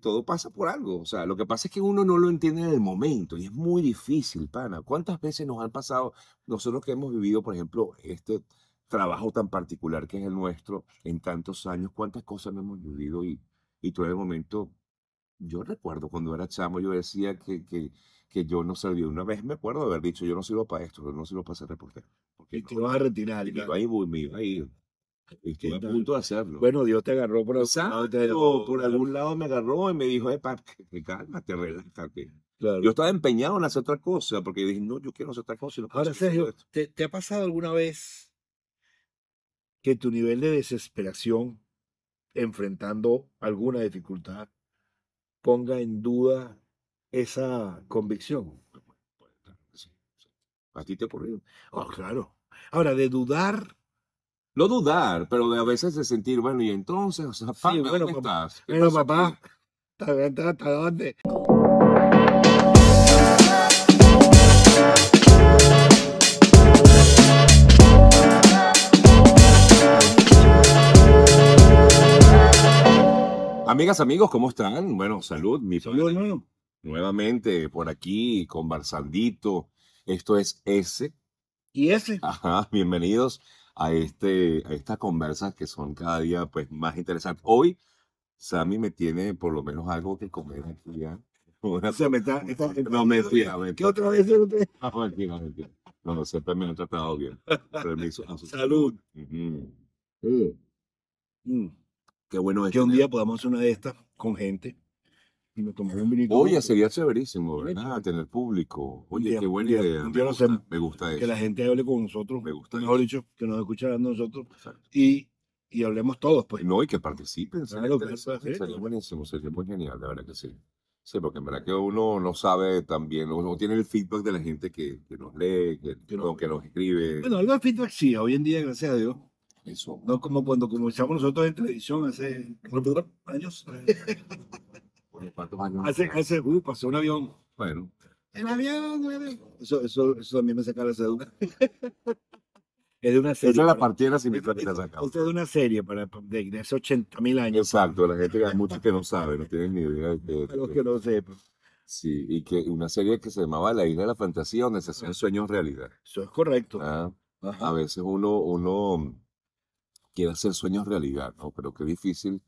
todo pasa por algo. O sea, lo que pasa es que uno no lo entiende en el momento y es muy difícil, pana. ¿Cuántas veces nos han pasado, nosotros que hemos vivido, por ejemplo, este trabajo tan particular que es el nuestro en tantos años, cuántas cosas nos hemos vivido y, y todo el momento, yo recuerdo cuando era chamo, yo decía que, que, que yo no servía. Una vez me acuerdo de haber dicho, yo no sirvo para esto, no sirvo para ser reportero. Porque te vas a retirar. Y claro. ahí iba punto hacerlo. Bueno, Dios te agarró por, por algún lado me agarró y me dijo, Epa, cálmate, relájate. Yo estaba empeñado en hacer otra cosa, porque dije, no, yo quiero hacer otra cosa. Ahora, Sergio, ¿te, ha pasado alguna vez que tu nivel de desesperación enfrentando alguna dificultad ponga en duda esa convicción? A ti te ha ocurrido. Oh, claro. Ahora, de dudar no dudar, pero de a veces de sentir, bueno, y entonces, o sea, bueno, papá, estás? bien. ¿hasta dónde? Amigas, amigos, ¿cómo están? Bueno, salud, mi salud, Nuevamente por aquí, conversandito. Esto es ese ¿Y ese. Ajá, bienvenidos a, este, a estas conversas que son cada día pues, más interesantes. Hoy, Sammy me tiene por lo menos algo que comer aquí ya. O sea, me está, está, está, no, a ver. ¿Qué otra vez? Ah, mentira, No, no, siempre me han tratado bien. Permiso. Salud. Mm. Mm. Qué bueno es. Que un día podamos hacer una de estas con gente y me tomamos un vinito. Oye, sería chéverísimo, ¿verdad? Tener público. Oye, qué buena idea. día me gusta eso. Que la gente hable con nosotros. Me gusta Mejor dicho, que nos escuchen a nosotros. Y, y hablemos todos, pues. No, y que participen. Sería, sería buenísimo, sería muy pues genial, la verdad que sí. Sí, porque en verdad que uno no sabe también, no tiene el feedback de la gente que, que nos lee, que, que, nos escribe. Bueno, el feedback sí, hoy en día, gracias a Dios. Eso. No como cuando comenzamos nosotros en televisión hace años. cuántos años? Hace, pasó un avión. Bueno. El avión, Eso, eso, eso a mí me saca la cédula. Es de una serie. Esa es la partida me que la sacado. Usted es de una serie para, de, hace 80 mil años. Exacto, la gente, hay muchos que no saben, no tienen ni idea. De, de, los que no sepan. Sí, y que una serie que se llamaba La Isla de la Fantasía, donde se hacían sueños realidad. Eso es correcto. Ah, a veces uno, uno quiere hacer sueños realidad, Pero qué difícil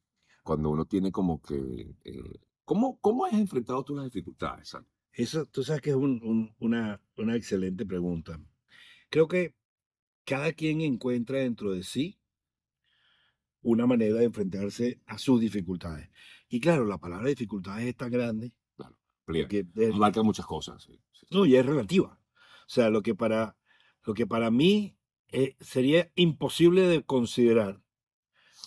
cuando uno tiene como que eh, ¿Cómo, cómo has enfrentado tú las dificultades, Sam? Eso, tú sabes que es una, excelente pregunta. Creo que cada quien encuentra dentro de sí una manera de enfrentarse a sus dificultades. Y claro, la palabra dificultades es tan grande. Claro, que marca muchas cosas. no, y es relativa. O sea, lo que para, lo que para mí eh, sería imposible de considerar,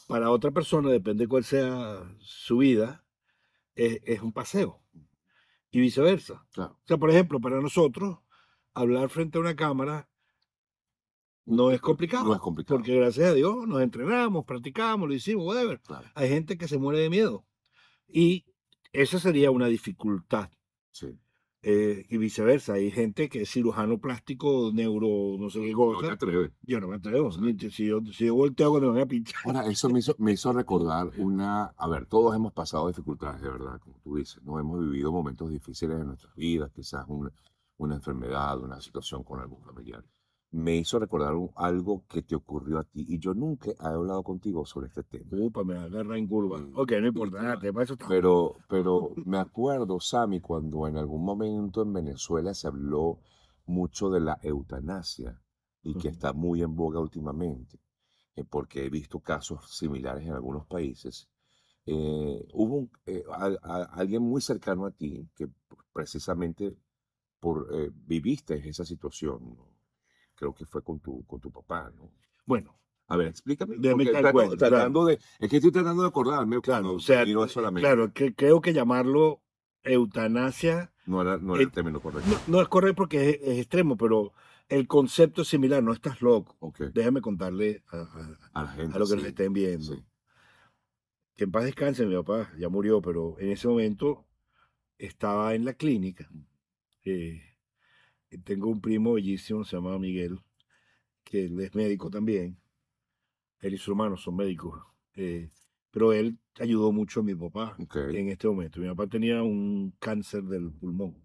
para otra persona, depende cuál sea su vida, es, un paseo. Y viceversa. O sea, por ejemplo, para nosotros, hablar frente a una cámara no es complicado. No es complicado. Porque gracias a Dios nos entrenamos, practicamos, lo hicimos, whatever. Hay gente que se muere de miedo. Y esa sería una dificultad. Sí. Eh, y viceversa. Hay gente que es cirujano plástico, neuro, no sé qué cosa. yo no me atrevo. Si yo, si volteo cuando me voy a pinchar. Ahora, eso me hizo, me hizo recordar una. A ver, todos hemos pasado dificultades, de verdad, como tú dices. No hemos vivido momentos difíciles en nuestras vidas, quizás una enfermedad, una situación con algún familiar me hizo recordar algo que te ocurrió a ti y yo nunca he hablado contigo sobre este tema. Upa, me agarra en curva. Mm, ok, no importa, te paso Pero, pero me acuerdo, Sami, cuando en algún momento en Venezuela se habló mucho de la eutanasia y que está muy en boga últimamente, eh, porque he visto casos similares en algunos países. Eh, hubo eh, alguien muy cercano a ti que pues, precisamente por, viviste esa situación, creo que fue con tu, con tu papá, ¿no? Bueno. A ver, explícame. tratando de, es que estoy tratando de acordarme. Claro, o sea, claro creo que llamarlo eutanasia. No era, no eh, el, término correcto. No, es correcto porque es, extremo, pero el concepto es similar. No estás loco. Déjame contarle a, a, la gente, a lo que sí, estén viendo. Que en paz descanse, mi papá ya murió, pero en ese momento estaba en la clínica. Eh, eh, tengo un primo bellísimo, se llama Miguel, que él es médico también. Él y su hermano son médicos. Eh, pero él ayudó mucho a mi papá en este momento. Mi papá tenía un cáncer del pulmón.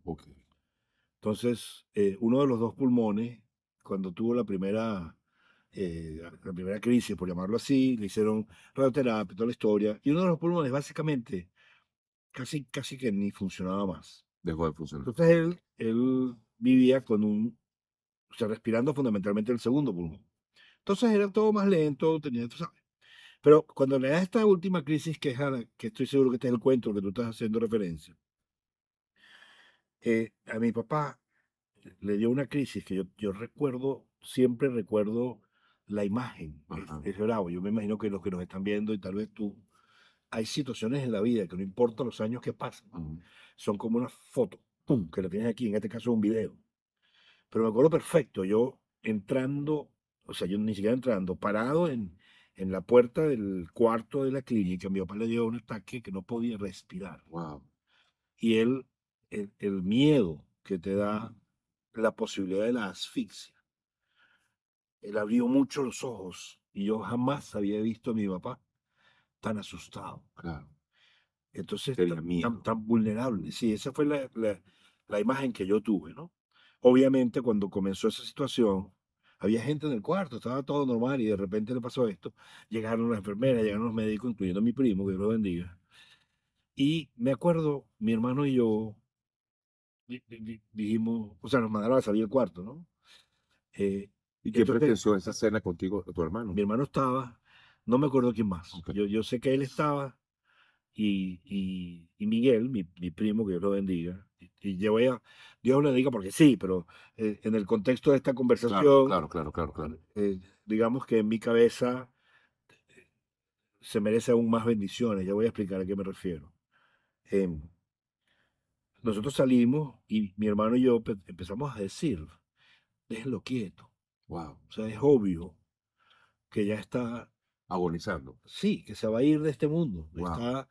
Entonces, eh, uno de los dos pulmones, cuando tuvo la primera, la primera crisis, por llamarlo así, le hicieron radioterapia, toda la historia, y uno de los pulmones básicamente casi, casi que ni funcionaba más. Dejó de funcionar. Entonces él, él vivía con un, o sea, respirando fundamentalmente el segundo pulmón. Entonces era todo más lento, tenía, tú sabes. Pero cuando le da esta última crisis que es que estoy seguro que este es el cuento que tú estás haciendo referencia, eh, a mi papá le dio una crisis que yo, yo recuerdo, siempre recuerdo la imagen. Es, bravo. Yo me imagino que los que nos están viendo y tal vez tú, hay situaciones en la vida que no importa los años que pasan, son como una foto que lo tienes aquí, en este caso un video. Pero me acuerdo perfecto, yo entrando, o sea, yo ni siquiera entrando, parado en, en la puerta del cuarto de la clínica, mi papá le dio un ataque que no podía respirar. Wow. Y él, el, el miedo que te da la posibilidad de la asfixia. Él abrió mucho los ojos y yo jamás había visto a mi papá tan asustado. Claro. Entonces, tan, tan, tan, vulnerable. Sí, esa fue la, la imagen que yo tuve, ¿no? Obviamente cuando comenzó esa situación, había gente en el cuarto, estaba todo normal y de repente le pasó esto. Llegaron las enfermeras, llegaron los médicos, incluyendo mi primo, que Dios lo bendiga. Y me acuerdo, mi hermano y yo dijimos, o sea, nos mandaron a salir del cuarto, ¿no? Eh, ¿Y qué pretensión esa cena contigo, tu hermano? Mi hermano estaba, no me acuerdo quién más. Yo, yo sé que él estaba, y, y, Miguel, mi, mi, primo, que Dios lo bendiga, y yo voy a, Dios lo bendiga porque sí, pero eh, en el contexto de esta conversación, claro, claro, claro, claro, eh, digamos que en mi cabeza eh, se merece aún más bendiciones, ya voy a explicar a qué me refiero. Em, nosotros salimos y mi hermano y yo pues, empezamos a decir, déjenlo quieto. Wow. O sea, es obvio que ya está... Agonizando. Sí, que se va a ir de este mundo. Está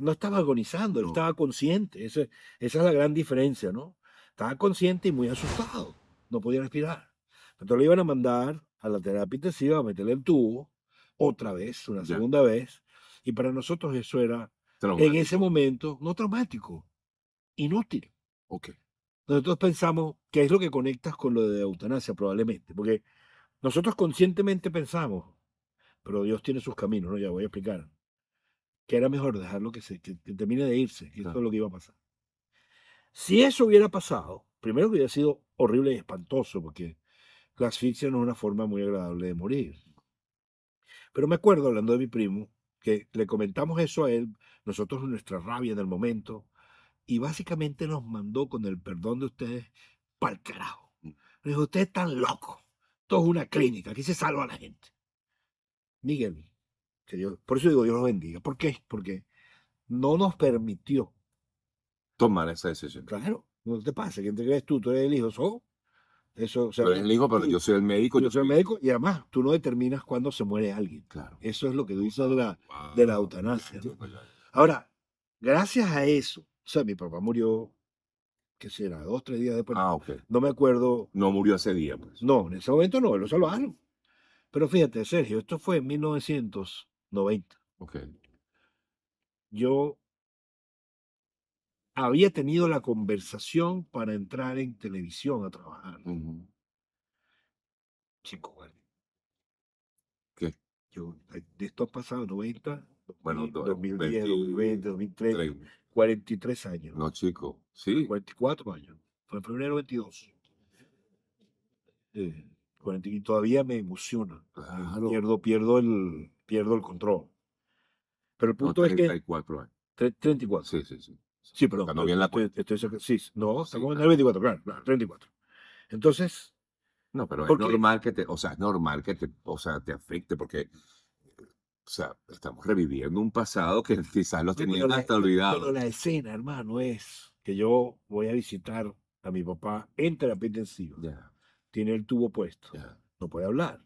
no estaba agonizando, él estaba consciente. esa es la gran diferencia, ¿no? Estaba consciente y muy asustado, no podía respirar. Entonces lo iban a mandar a la terapia intensiva, a meterle el tubo, otra vez, una segunda vez. Y para nosotros eso era, en ese momento, no traumático, inútil. Ok. Nosotros pensamos ¿qué es lo que conectas con lo de eutanasia, probablemente, porque nosotros conscientemente pensamos, pero Dios tiene sus caminos, ¿no? Ya voy a explicar que era mejor dejarlo que, se, termine de irse, que eso es lo que iba a pasar. Si eso hubiera pasado, primero que hubiera sido horrible y espantoso, porque la asfixia no es una forma muy agradable de morir. Pero me acuerdo, hablando de mi primo, que le comentamos eso a él, nosotros nuestra rabia del momento, y básicamente nos mandó, con el perdón de ustedes, pa'l carajo. Mm. Le dijo, ustedes están locos. Todo es una clínica, aquí se salva a la gente. Miguel, que por eso digo Dios los bendiga. ¿Por qué? Porque no nos permitió tomar esa decisión. Claro, no te pasa, que te crees tú? Tú eres el hijo, Eso, el yo soy el médico. Yo, soy el médico y además tú no determinas cuándo se muere alguien. Claro. Eso es lo que dice de la, de la eutanasia. Ahora, gracias a eso, o sea, mi papá murió, qué será, dos, tres días después. Ah, No me acuerdo. No murió ese día, pues. No, en ese momento no, lo salvaron. Pero fíjate, Sergio, esto fue en 1900. 90. Okay. Yo había tenido la conversación para entrar en televisión a trabajar. Chico, güey. ¿Qué? Yo, de esto ha pasado 90, bueno, 2010, 2020, 2003, 43 años. No, chico, sí. 44 años. Fue en febrero 22. Eh, 40, todavía me emociona. Pierdo, pierdo el, pierdo el control. Pero el punto es que... 34 34. Sí, sí, sí. Sí, pero... Ganó bien la sí, no, está sí, claro. 24, claro, claro, 34. Entonces... No, pero es normal que te, o sea, es normal que te, o sea, te afecte porque eh, o sea, estamos reviviendo un pasado que quizás lo tenían hasta olvidado. Pero la escena, hermano, es que yo voy a visitar a mi papá en terapia intensiva. Tiene el tubo puesto. No puede hablar.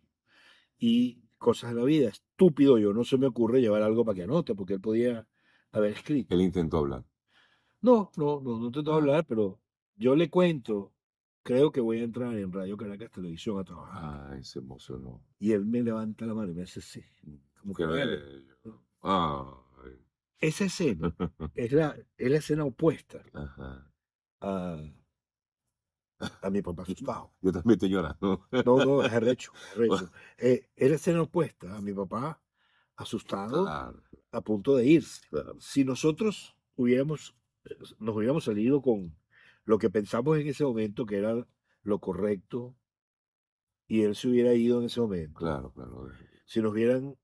Y cosas de la vida. Estúpido yo, no se me ocurre llevar algo para que anote, porque él podía haber escrito. Él intentó hablar. No, no, no, intentó ah. hablar, pero yo le cuento, creo que voy a entrar en Radio Caracas Televisión a trabajar. Ay, ah, se emocionó. Y él me levanta la mano y me dice, sí. Como Ah. Esa escena es la, la escena opuesta a a mi papá asustado. Yo también estoy llorando. No, no, es derecho él Eh, era escena opuesta a mi papá asustado, a punto de irse. Si nosotros hubiéramos, nos hubiéramos salido con lo que pensamos en ese momento que era lo correcto y él se hubiera ido en ese momento. Claro, claro. Si nos hubieran,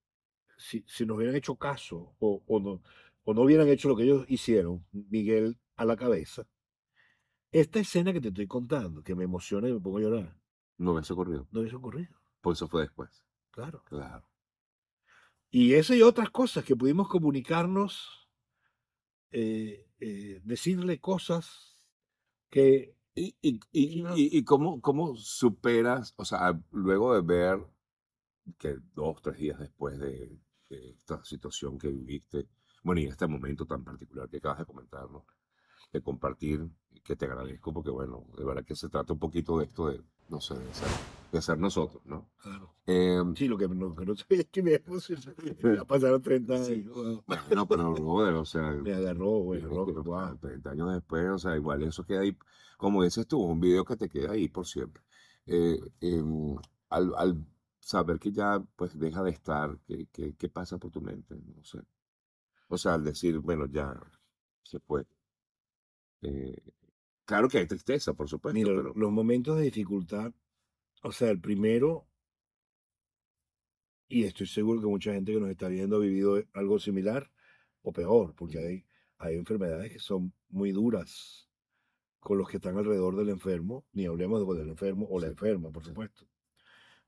si, nos hubieran hecho caso o, no, o no hubieran hecho lo que ellos hicieron, Miguel a la cabeza, esta escena que te estoy contando, que me emociona y me pongo a llorar. No hubiese ocurrido. No hubiese ocurrido. Por pues eso fue después. Claro. Claro. Y eso y otras cosas que pudimos comunicarnos, eh, eh, decirle cosas que... ¿Y, y, cómo, superas, o sea, luego de ver que dos, tres días después de, esta situación que viviste, bueno, y este momento tan particular que acabas de comentarnos, de compartir, que te agradezco porque, bueno, de verdad que se trata un poquito de esto de, no sé, de ser, nosotros, ¿no? Em, sí, lo que no, que es que me ya pasaron 30 años. pero, o sea... Me 30 años después, o sea, igual eso queda ahí, como dices tú, un video que te queda ahí por siempre. Eh, em, al, saber que ya, pues, deja de estar, que pasa por tu mente? No sé. O sea, al decir, bueno, ya se fue eh, claro que hay tristeza, por supuesto. los momentos de dificultad, o sea, el primero, y estoy seguro que mucha gente que nos está viendo ha vivido eh, algo similar o peor, porque hay, hay enfermedades que son muy duras con los que están alrededor del enfermo, ni hablemos de enfermo o la enferma, por supuesto.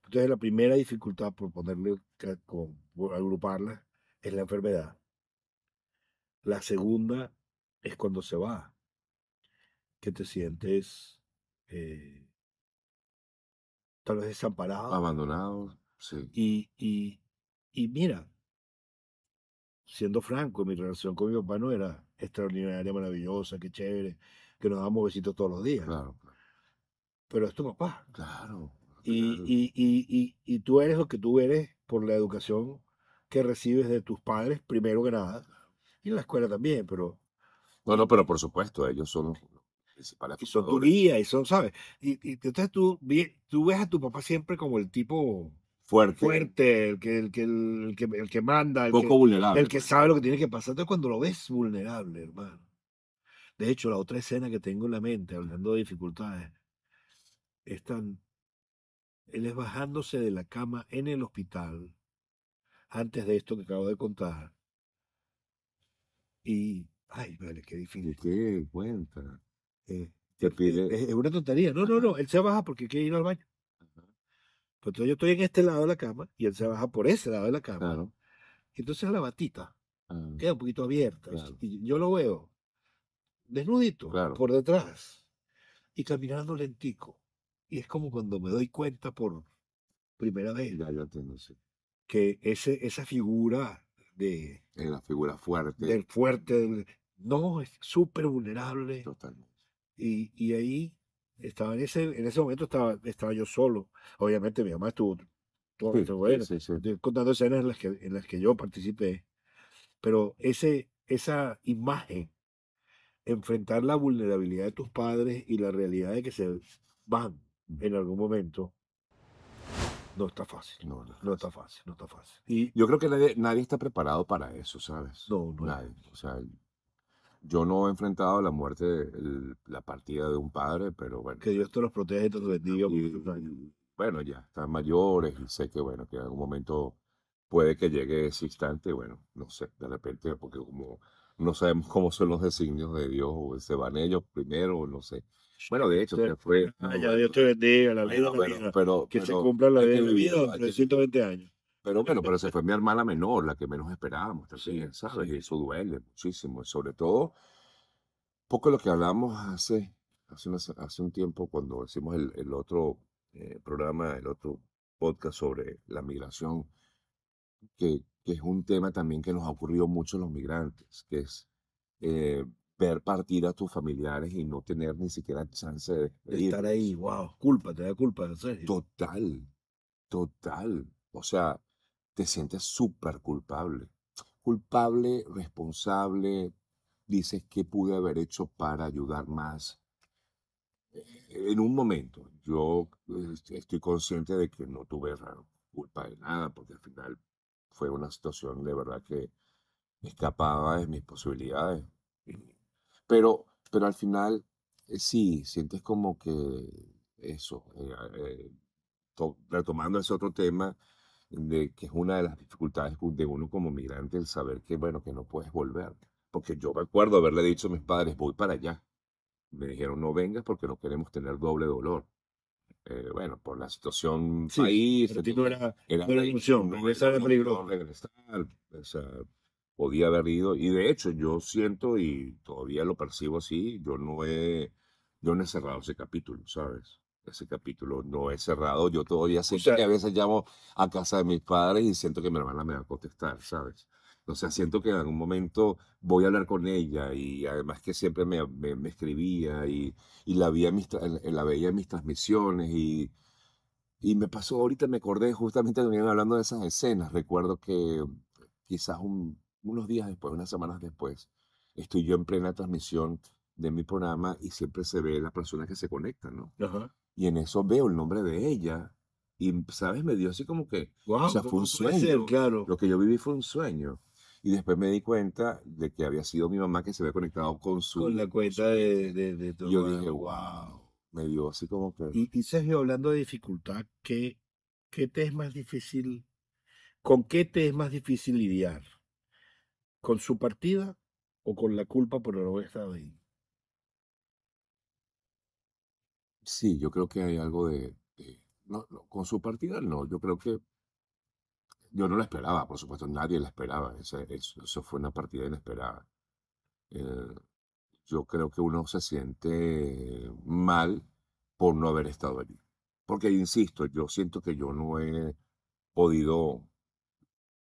Entonces, la primera dificultad, por ponerle, con, agruparla, es la enfermedad. La segunda es cuando se va que te sientes eh, tal vez desamparado. Abandonado, sí. Y, y, mira, siendo franco, mi relación con mi papá no era extraordinaria, maravillosa, qué chévere, que nos damos besitos todos los días. Claro. Pero es tu papá. Claro. Y, Y, y, y, tú eres lo que tú eres por la educación que recibes de tus padres, primero que nada, y en la escuela también, pero... No, no, pero por supuesto, ellos son para acusador. Son y son, ¿sabes? Y, entonces tú, tú ves a tu papá siempre como el tipo fuerte, fuerte el, que, el, que, el, que, el que manda, el, Poco que, vulnerable. el que sabe lo que tiene que pasar. Entonces cuando lo ves vulnerable, hermano. De hecho, la otra escena que tengo en la mente, hablando de dificultades, están Él es bajándose de la cama en el hospital, antes de esto que acabo de contar. Y, ay, vale, qué difícil. ¿Qué cuenta? pide. Es, una tontería. No, no, no. Él se baja porque quiere ir al baño. Pues entonces yo estoy en este lado de la cama y él se baja por ese lado de la cama. Entonces la batita ah. queda un poquito abierta. Y yo lo veo desnudito por detrás y caminando lentico. Y es como cuando me doy cuenta por primera vez. Que ese, esa figura de... Es la figura fuerte. Del fuerte, no, es súper vulnerable. Totalmente y, ahí estaba en ese, en ese momento estaba, estaba yo solo. Obviamente mi mamá estuvo, todo contando escenas en las que, en las que yo participé. Pero ese, esa imagen, enfrentar la vulnerabilidad de tus padres y la realidad de que se van mm. en algún momento, no está fácil. No, no, está fácil, no está fácil. Y yo creo que nadie, está preparado para eso, ¿sabes? No, no. O sea, yo no he enfrentado la muerte, el, la partida de un padre, pero bueno. Que Dios te los protege y te los bendiga Bueno, ya están mayores y sé que, bueno, que en algún momento puede que llegue ese instante, bueno, no sé, de repente, porque como no sabemos cómo son los designios de Dios, o se van ellos primero, no sé. Bueno, de hecho, se fue. Dios te bendiga, la vida, Pero, que se cumpla la vida, 320 años. Pero bueno, pero se fue mi hermana menor, la que menos esperábamos, también, ¿sabes? Y Eso duele muchísimo. Sobre todo, poco lo que hablamos hace, hace, un tiempo cuando hicimos el, el otro eh, programa, el otro podcast sobre la migración, que, que, es un tema también que nos ha ocurrido mucho a los migrantes, que es eh, ver partir a tus familiares y no tener ni siquiera chance de, estar ahí. guau, culpa, te da culpa, Total, total. O sea, te sientes súper culpable. Culpable, responsable, dices qué pude haber hecho para ayudar más. Eh, en un momento, yo este, estoy consciente de que no tuve culpa de nada, porque al final fue una situación de verdad que me escapaba de mis posibilidades. Pero, pero al final, eh, sí, sientes como que eso, eh, retomando ese otro tema, de que es una de las dificultades de uno como migrante el saber que, bueno, que no puedes volver. Porque yo me acuerdo haberle dicho a mis padres, voy para allá. Me dijeron, no vengas porque no queremos tener doble dolor. Eh, bueno, por la situación sí, país. Pero era, era, ilusión, regresar, o sea, podía haber ido. Y de hecho, yo siento y todavía lo percibo así, yo no he, yo no he cerrado ese capítulo, ¿sabes? ese capítulo no es cerrado. Yo todavía sé que a veces llamo a casa de mis padres y siento que mi hermana me va a contestar, ¿sabes? O sea, siento que en algún momento voy a hablar con ella y además que siempre me, me, escribía y, y la, mis, la veía en mis transmisiones y, y me pasó, ahorita me acordé justamente que hablando de esas escenas. Recuerdo que quizás unos días después, unas semanas después, estoy yo en plena transmisión de mi programa y siempre se ve las personas que se conectan, ¿no? Ajá. Y en eso veo el nombre de ella. Y, mm, ¿sabes? Me dio así como que. o sea, fue un sueño. claro. Lo que yo viví fue un sueño. Y después me di cuenta de que había sido mi mamá que se había conectado con su. Con la cuenta de, de, de Yo dije, wow. Me dio así como que. Y, Sergio, hablando de dificultad, ¿qué, ¿qué te es más difícil? ¿Con qué te es más difícil lidiar? ¿Con su partida o con la culpa por que estado ahí? sí, yo creo que hay algo de... no, con su partida no, yo creo que... Yo no la esperaba, por supuesto, nadie la esperaba. eso, fue una partida inesperada. Eh, yo creo que uno se siente mal por no haber estado allí. Porque, insisto, yo siento que yo no he podido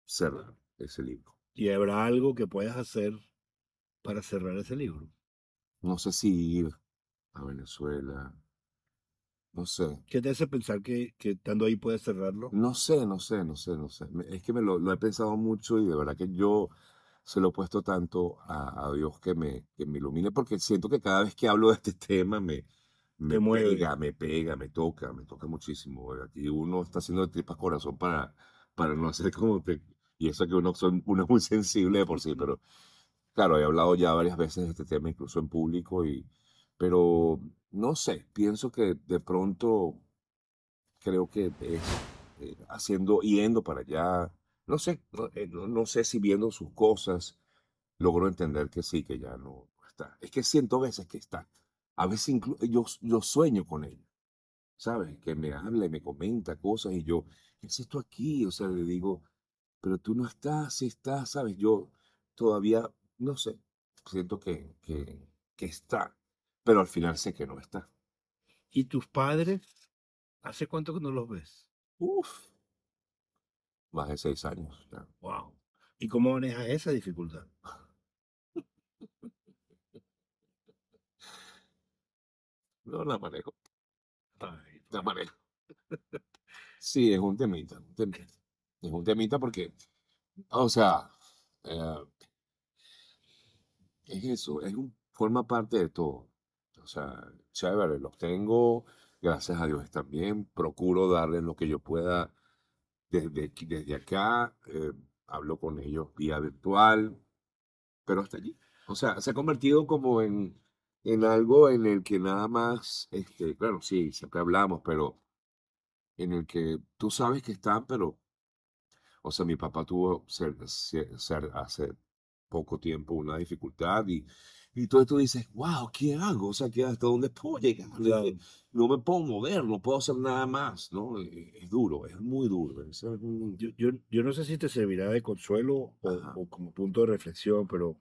cerrar ese libro. ¿Y habrá algo que puedas hacer para cerrar ese libro? No sé si ir a Venezuela, no sé. ¿Qué te hace pensar que, que estando ahí puedes cerrarlo? No sé, no sé, no sé, no sé. Es que me lo, he pensado mucho y de verdad que yo se lo he puesto tanto a, a Dios que me, que me ilumine porque siento que cada vez que hablo de este tema me, me pega, me pega, me toca, me toca muchísimo. Aquí uno está haciendo de tripas corazón para, para no hacer como te... Y eso que uno, son, uno es muy sensible por sí, pero claro, he hablado ya varias veces de este tema, incluso en público, y, pero no sé, pienso que de pronto creo que eh, haciendo, yendo para allá, no sé, eh, no, sé si viendo sus cosas logro entender que sí, que ya no está. Es que siento veces que está. A veces incluso yo, sueño con ella, ¿sabes? Que me habla y me comenta cosas y yo, ¿qué es esto aquí? O sea, le digo, pero tú no estás, si estás, ¿sabes? Yo todavía, no sé, siento que, que, que está pero al final sé que no está. ¿Y tus padres? ¿Hace cuánto que no los ves? Uf, más de seis años. Wow. ¿Y cómo manejas esa dificultad? no la manejo. la manejo. sí, es un temita, Es un temita porque, o sea, eh, es eso, es un, forma parte de todo. O sea, chévere, los tengo, gracias a Dios están bien, procuro darles lo que yo pueda desde, desde acá, eh, hablo con ellos vía virtual, pero hasta allí. O sea, se ha convertido como en, en algo en el que nada más, este, claro, sí, siempre hablamos, pero en el que tú sabes que están, pero, o sea, mi papá tuvo hace poco tiempo una dificultad y y entonces tú dices, wow, ¿qué hago? O sea, ¿qué, ¿hasta dónde puedo llegar? No me puedo mover, no puedo hacer nada más, ¿no? Eh, es duro, es muy duro. Yo, yo, no sé si te servirá de consuelo o, o, como punto de reflexión, pero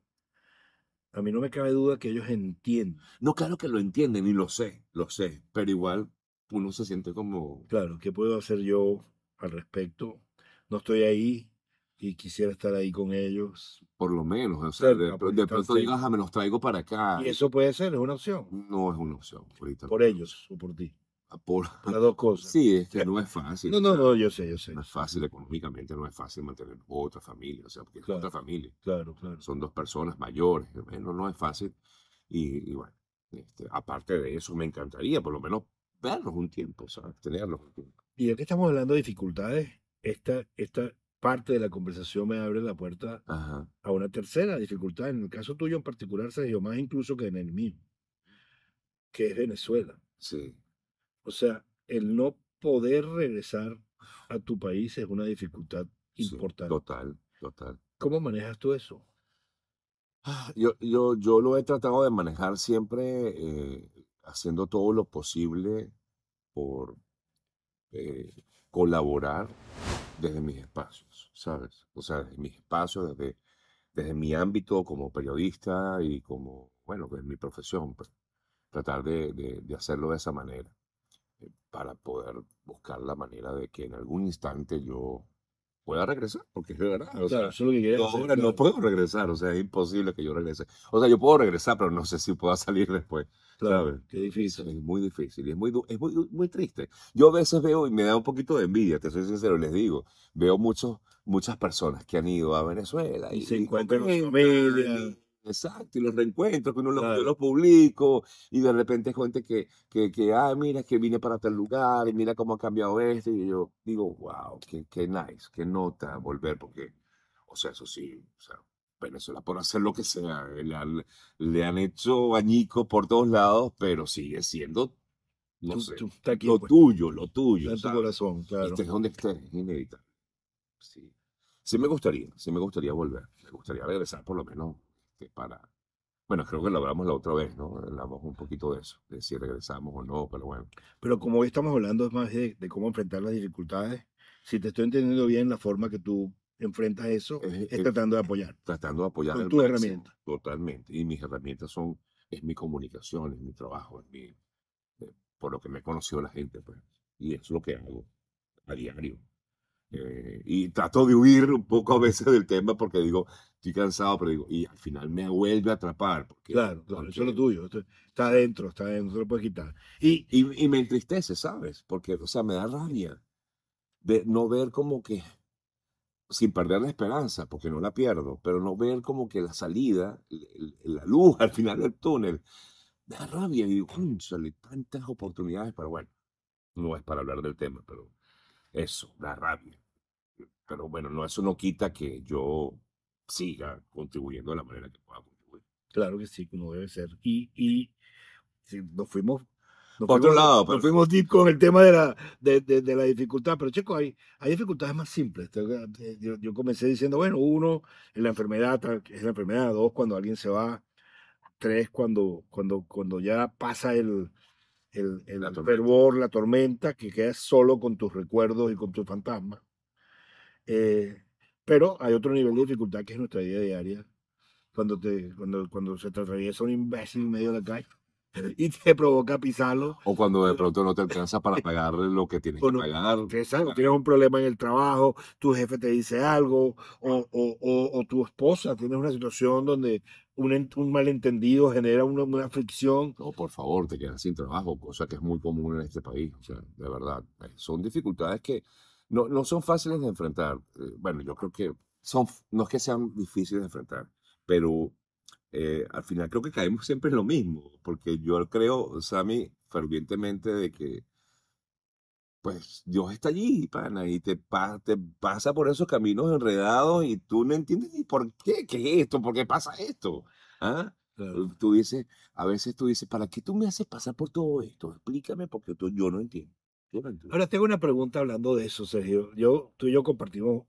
a mí no me cabe duda que ellos entienden. No, claro que lo entienden y lo sé, lo sé, pero igual uno se siente como... Claro, ¿qué puedo hacer yo al respecto? No estoy ahí, y quisiera estar ahí con ellos. Por lo menos, o sea, de, pues, pronto digas, me los traigo para acá. Y eso puede ser, es una opción. No es una opción. por ellos o por ti. Ah, por, las dos cosas. Sí, es que no es fácil. No, no, no, yo sé, yo sé. No es fácil económicamente, no es fácil mantener otra familia, o sea, porque es otra familia. Claro, claro. Son dos personas mayores, no, no es fácil. Y, bueno, este, aparte de eso, me encantaría por lo menos verlos un tiempo, o sea Tenerlos un tiempo. Y de que estamos hablando de dificultades, esta, esta, parte de la conversación me abre la puerta a una tercera dificultad, en el caso tuyo en particular, Sergio, más incluso que en el mío, que es Venezuela. Sí. O sea, el no poder regresar a tu país es una dificultad importante. total, total. ¿Cómo manejas tú eso? Ah, yo, yo, lo he tratado de manejar siempre eh, haciendo todo lo posible por eh, colaborar desde mis espacios. ¿sabes? O sea, desde mis espacios, desde, desde mi ámbito como periodista y como, bueno, que es mi profesión, pues, tratar de, hacerlo de esa manera, eh, para poder buscar la manera de que en algún instante yo pueda regresar, porque es verdad. O sea, yo no puedo regresar, o sea, es imposible que yo regrese. O sea, yo puedo regresar, pero no sé si pueda salir después. Claro, ¿sabes? qué difícil. Es muy difícil y es, muy, es muy, muy triste. Yo a veces veo y me da un poquito de envidia, te soy sincero, les digo, veo muchos, muchas personas que han ido a Venezuela y, se encuentran en Exacto, y los reencuentros, que uno los, publico, y de repente es gente que, que, que, ah, mira, que vine para tal lugar, y mira cómo ha cambiado esto, y yo digo, wow, qué, nice, qué nota volver, porque, o sea, eso sí, sea, Venezuela por hacer lo que sea, eh, le, han, hecho añicos por todos lados, pero sigue siendo, lo pues. tuyo, lo tuyo. En tu corazón, claro. donde estés, es inevitable. Sí. sí me gustaría, sí me gustaría volver, me gustaría regresar por lo menos este, para... Bueno, creo que lo hablamos la otra vez, ¿no? Hablamos un poquito de eso, de si regresamos o no, pero bueno. Pero como hoy estamos hablando es más de, cómo enfrentar las dificultades, si te estoy entendiendo bien, la forma que tú enfrentas eso es, tratando de apoyar. Tratando de apoyar. Con tu herramienta Totalmente. Y mis herramientas son, es mi comunicación, es mi trabajo, es mi, eh, por lo que me conocido la gente, pues. Y es lo que hago a diario. Eh, y trato de huir un poco a veces del tema porque digo, estoy cansado, pero digo, y al final me vuelve a atrapar. Porque, claro, claro, eso es lo tuyo, está adentro, está adentro, no se lo puedes quitar. Y, me entristece, ¿sabes? Porque, o sea, me da rabia de no ver como que, sin perder la esperanza, porque no la pierdo, pero no ver como que la salida, la luz al final del túnel, me da rabia y digo, tantas oportunidades, pero bueno, no es para hablar del tema, pero eso, da rabia. Pero bueno, no, eso no quita que yo siga contribuyendo de la manera que pueda contribuir. Claro que sí, como debe ser. Y, y nos fuimos por otro lado, fuimos deep con el tema de la, de, la dificultad, pero chico, hay, hay dificultades más simples. Yo, comencé diciendo, bueno, uno, la enfermedad, es la enfermedad, dos, cuando alguien se va, tres, cuando, cuando, cuando ya pasa el, el, el fervor, la tormenta, que quedas solo con tus recuerdos y con tus fantasmas. Eh, pero hay otro nivel de dificultad que es nuestra vida diaria. Cuando, te, cuando, cuando se te atraviesa un imbécil en medio de la calle y te provoca pisarlo. O cuando de eh, pronto no te alcanza para eh, pagar lo que tienes que pagar. Ah. tienes un problema en el trabajo, tu jefe te dice algo, o, o, tu esposa tienes una situación donde un, malentendido genera una, fricción. No, por favor, te quedas sin trabajo, cosa que es muy común en este país. O sea, de verdad, son dificultades que no, no son fáciles de enfrentar. Eh, bueno, yo creo que son, no es que sean difíciles de enfrentar, pero eh, al final creo que caemos siempre en lo mismo, porque yo creo, Sami, fervientemente de que pues Dios está allí, pana, y te, pasa por esos caminos enredados y tú no entiendes ni por qué, qué es esto, por qué pasa esto. ¿ah? Tú dices, a veces tú dices, ¿para qué tú me haces pasar por todo esto? Explícame porque yo no entiendo. Ahora tengo una pregunta hablando de eso, Sergio. Yo, tú y yo compartimos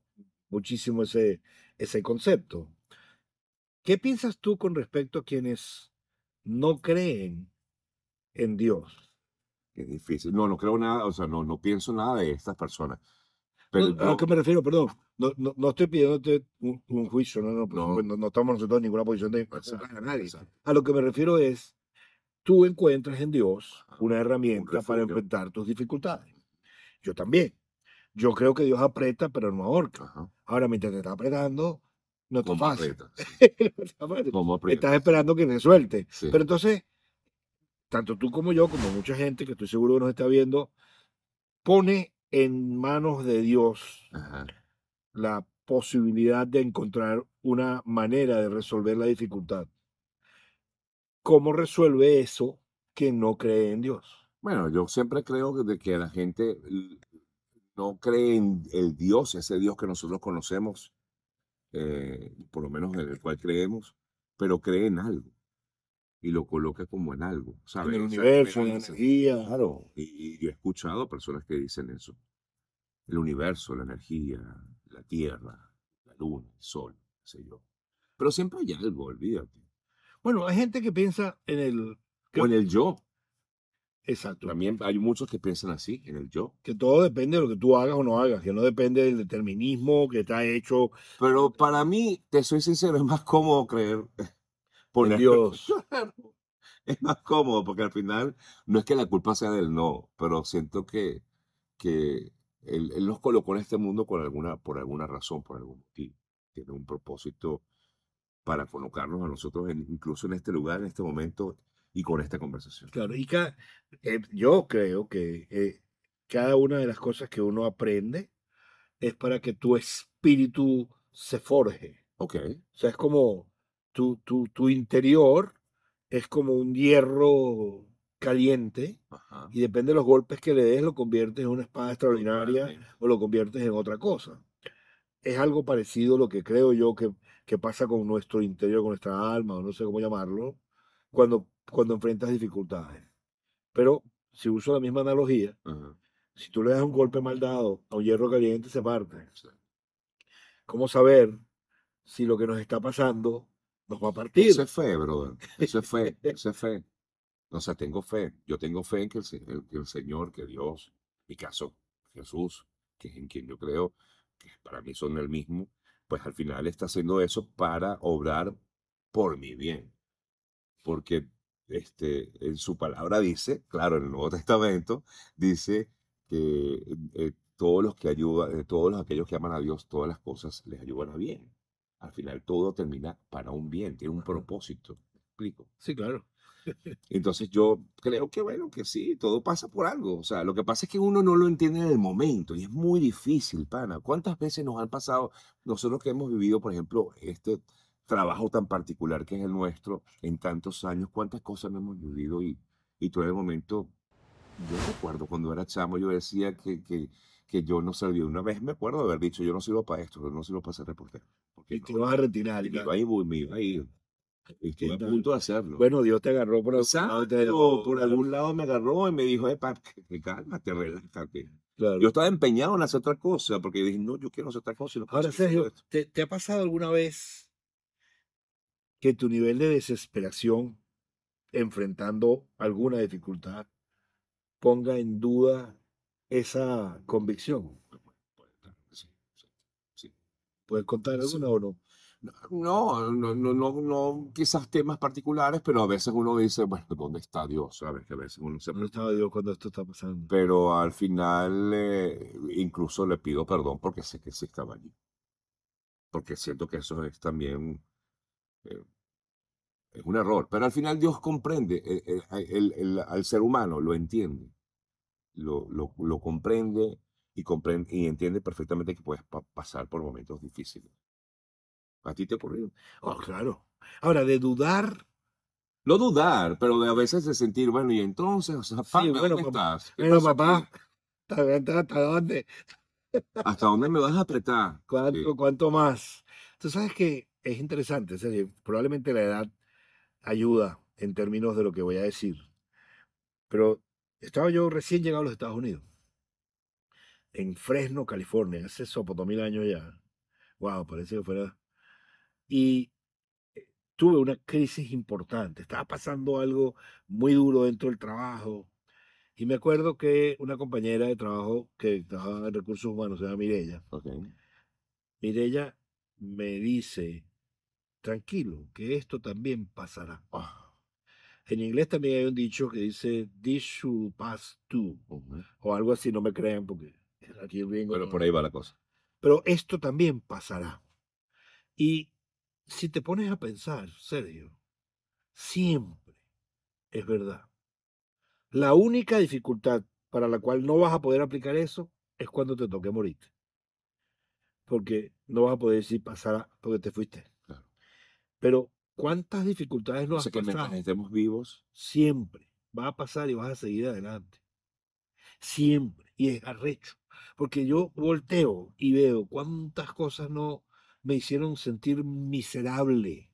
muchísimo ese, ese concepto. ¿Qué piensas tú con respecto a quienes no creen en Dios? Es difícil. No, no creo nada, o sea, no, no pienso nada de estas personas. Pero, a lo que me refiero, perdón, no, no, estoy pidiéndote un, juicio, pues no, no, estamos nosotros en ninguna posición de A lo que me refiero es, tú encuentras en Dios una herramienta para enfrentar tus dificultades. Yo también. Yo creo que Dios aprieta, pero no ahorca. Ahora, mientras te está apretando, no te fácil. Estás esperando que me suelte. Pero entonces, tanto tú como yo, como mucha gente que estoy seguro que nos está viendo, pone en manos de Dios la posibilidad de encontrar una manera de resolver la dificultad. ¿Cómo resuelve eso que no cree en Dios? Bueno, yo siempre creo que, que la gente no cree en el Dios, ese Dios que nosotros conocemos, eh, por lo menos en el cual creemos, pero cree en algo y lo coloca como en algo, En el universo, en la energía. Claro, y, yo he escuchado personas que dicen eso. El universo, la energía, la tierra, la luna, el sol, sé yo. Pero siempre hay algo, olvídate. Bueno, hay gente que piensa en el... o en el yo. Exacto. También hay muchos que piensan así, en el yo. Que todo depende de lo que tú hagas o no hagas, que no depende del determinismo que está hecho. Pero para mí, te soy sincero, es más cómodo creer por en Dios. es más cómodo, porque al final no es que la culpa sea del no, pero siento que, que él, él nos colocó en este mundo por alguna, por alguna razón, por algún motivo. Tiene un propósito para colocarnos a nosotros incluso en este lugar, en este momento y con esta conversación. Claro, y eh, yo creo que eh, cada una de las cosas que uno aprende es para que tu espíritu se forje. Ok. O sea, es como tu, tu, interior es como un hierro caliente y depende de los golpes que le des lo conviertes en una espada extraordinaria o lo conviertes en otra cosa. Es algo parecido a lo que creo yo que que pasa con nuestro interior, con nuestra alma, o no sé cómo llamarlo, cuando, cuando enfrentas dificultades. Pero si uso la misma analogía, si tú le das un golpe mal dado a un hierro caliente, se parte. ¿Cómo saber si lo que nos está pasando nos va a partir? Eso es fe, brother. Eso es fe, eso fe. O sea, tengo fe. Yo tengo fe en que el, Señor, que Dios, mi caso, Jesús, que es en quien yo creo, que para mí son el mismo, pues al final está haciendo eso para obrar por mi bien. Porque este, en su palabra dice, claro, en el Nuevo Testamento, dice que eh, todos los que ayudan, eh, todos aquellos que aman a Dios, todas las cosas les ayudan a bien. Al final todo termina para un bien, tiene un propósito. explico? Sí, claro. Entonces yo creo que bueno, que sí, todo pasa por algo. O sea, lo que pasa es que uno no lo entiende en el momento y es muy difícil, pana. ¿Cuántas veces nos han pasado nosotros que hemos vivido, por ejemplo, este trabajo tan particular que es el nuestro en tantos años? ¿Cuántas cosas no hemos vivido y, y todo el momento? Yo recuerdo cuando era chamo yo decía que, que, yo no servía. Una vez me acuerdo de haber dicho, yo no sirvo para esto, yo no sirvo para ser reportero. Porque no, vas a retirar. Y a punto hacerlo. Bueno, Dios te agarró por, por algún lado me agarró y me dijo, epa, cálmate, relájate. Yo estaba empeñado en hacer otra cosa, porque dije, no, yo quiero hacer otra cosa. Ahora, Sergio, ¿te, ha pasado alguna vez que tu nivel de desesperación enfrentando alguna dificultad ponga en duda esa convicción? ¿Puedes contar alguna o no? No, no, no, no, quizás temas particulares, pero a veces uno dice, bueno, ¿dónde está Dios? Sabes que veces uno Dios cuando esto está pasando? Pero al final eh, incluso le pido perdón porque sé que sí estaba allí. Porque siento que eso es también... Eh, es un error, pero al final Dios comprende eh, el, al ser humano, lo entiende, lo, comprende y, comprende y entiende perfectamente que puedes pasar por momentos difíciles. ¿A ti te ocurrió. Oh, claro. Ahora, de dudar. No dudar, pero de a veces de sentir, bueno, y entonces, o sea, sí, bueno, ¿dónde estás? Bueno, papá, ¿hasta dónde? ¿Hasta dónde me vas a apretar? ¿Cuánto, más? Tú sabes que es interesante, decir, probablemente la edad ayuda en términos de lo que voy a decir. Pero estaba yo recién llegado a los Estados Unidos, en Fresno, California, hace dos mil años ya. Wow, parece que fuera y eh, tuve una crisis importante. Estaba pasando algo muy duro dentro del trabajo. Y me acuerdo que una compañera de trabajo que trabajaba en recursos humanos, se llama Mirella, okay. Mirella me dice, tranquilo, que esto también pasará. Ah. En inglés también hay un dicho que dice, this should pass too, o algo así, no me crean porque aquí vengo. pero por ahí va la cosa. Pero esto también pasará. Y si te pones a pensar, Sergio, siempre es verdad. La única dificultad para la cual no vas a poder aplicar eso es cuando te toque morir, Porque no vas a poder decir pasar porque te fuiste. Pero cuántas dificultades no o vivos. Siempre. Va a pasar y vas a seguir adelante. Siempre. Y es arrecho. Porque yo volteo y veo cuántas cosas no me hicieron sentir miserable,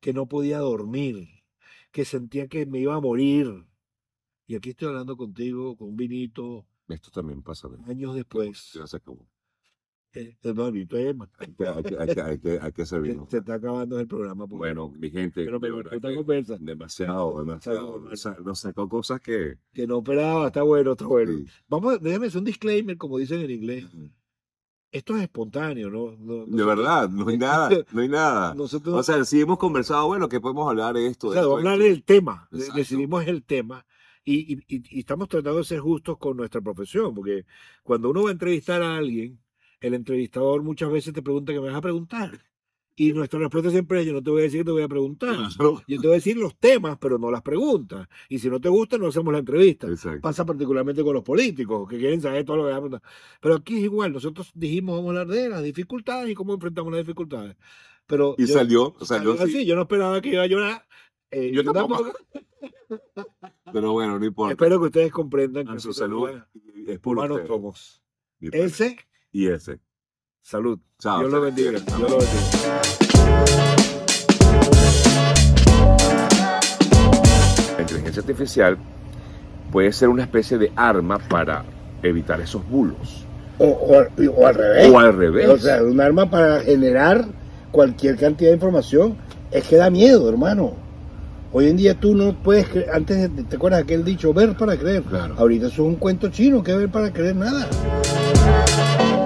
que no podía dormir, que sentía que me iba a morir. Y aquí estoy hablando contigo, con Vinito. Esto también pasa. Años después. Ya se acabó. Eh, Emma. Eh, hay, que, hay, que, Se, está acabando el programa. Bueno, mi gente. Pero me gustó conversa. Demasiado, demasiado. Nos sacó cosas que. Que no operaba. Está bueno, está bueno. Vamos, déjame hacer un disclaimer, como dicen en inglés esto es espontáneo, ¿no? de verdad, no hay nada, no hay nada. o sea, si hemos conversado, bueno, que podemos hablar de esto. Claro, hablar del tema, decidimos el tema y, y, estamos tratando de ser justos con nuestra profesión, porque cuando uno va a entrevistar a alguien, el entrevistador muchas veces te pregunta qué me vas a preguntar. Y nuestra respuesta siempre es, yo no te voy a decir, que te voy a preguntar. Yo te voy a decir los temas, pero no las preguntas. Y si no te gusta, no hacemos la entrevista. Pasa particularmente con los políticos, que quieren saber todo lo que van a Pero aquí es igual, nosotros dijimos, vamos a hablar de las dificultades y cómo enfrentamos las dificultades. Pero y salió, así. Sí. Yo no esperaba que iba a llorar. Eh, yo tampoco. pero bueno, no importa. Espero que ustedes comprendan. A su salud es por Ese. Y ese. Salud. Chao. lo lo La inteligencia artificial puede ser una especie de arma para evitar esos bulos. O, al revés. O al revés. O sea, un arma para generar cualquier cantidad de información es que da miedo, hermano. Hoy en día tú no puedes Antes, ¿te acuerdas aquel dicho? Ver para creer. Claro. Ahorita eso es un cuento chino. que ver para creer? Nada.